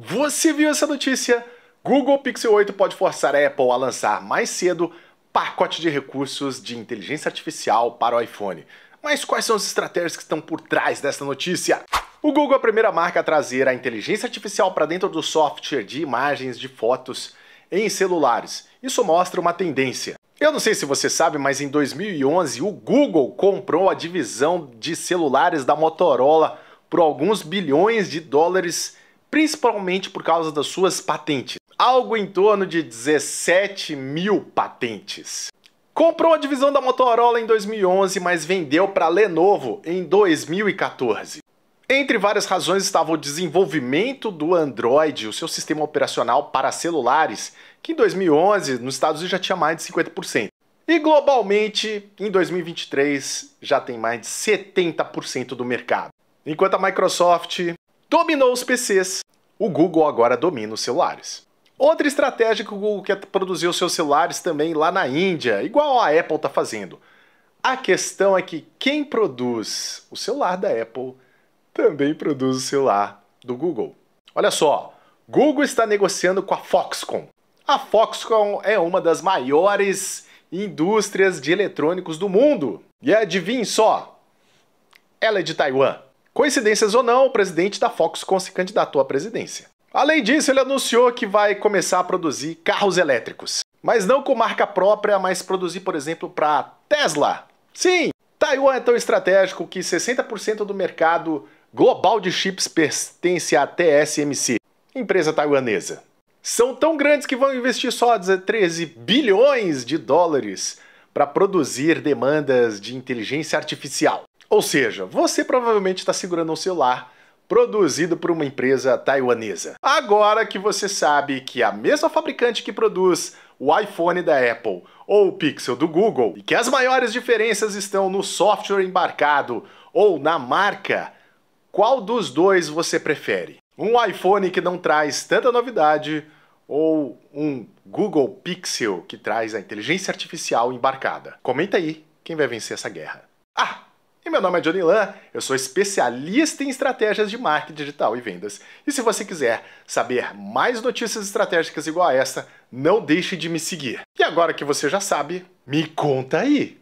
Você viu essa notícia? Google Pixel 8 pode forçar a Apple a lançar mais cedo pacote de recursos de inteligência artificial para o iPhone. Mas quais são as estratégias que estão por trás dessa notícia? O Google é a primeira marca a trazer a inteligência artificial para dentro do software de imagens de fotos em celulares. Isso mostra uma tendência. Eu não sei se você sabe, mas em 2011 o Google comprou a divisão de celulares da Motorola por alguns bilhões de dólares principalmente por causa das suas patentes. Algo em torno de 17 mil patentes. Comprou a divisão da Motorola em 2011, mas vendeu para a Lenovo em 2014. Entre várias razões estava o desenvolvimento do Android, o seu sistema operacional para celulares, que em 2011 nos Estados Unidos já tinha mais de 50%. E globalmente, em 2023, já tem mais de 70% do mercado. Enquanto a Microsoft dominou os PCs, o Google agora domina os celulares. Outra estratégia que o Google quer produzir os seus celulares também lá na Índia, igual a Apple está fazendo. A questão é que quem produz o celular da Apple também produz o celular do Google. Olha só, Google está negociando com a Foxconn. A Foxconn é uma das maiores indústrias de eletrônicos do mundo. E adivinhe só, ela é de Taiwan. Coincidências ou não, o presidente da Foxconn se candidatou à presidência. Além disso, ele anunciou que vai começar a produzir carros elétricos. Mas não com marca própria, mas produzir, por exemplo, para Tesla. Sim, Taiwan é tão estratégico que 60% do mercado global de chips pertence à TSMC, empresa taiwanesa. São tão grandes que vão investir só 13 bilhões de dólares para produzir demandas de inteligência artificial. Ou seja, você provavelmente está segurando um celular produzido por uma empresa taiwanesa. Agora que você sabe que a mesma fabricante que produz o iPhone da Apple ou o Pixel do Google e que as maiores diferenças estão no software embarcado ou na marca, qual dos dois você prefere? Um iPhone que não traz tanta novidade ou um Google Pixel que traz a inteligência artificial embarcada? Comenta aí quem vai vencer essa guerra. E meu nome é Johnny Lan, eu sou especialista em estratégias de marketing digital e vendas. E se você quiser saber mais notícias estratégicas igual a essa, não deixe de me seguir. E agora que você já sabe, me conta aí!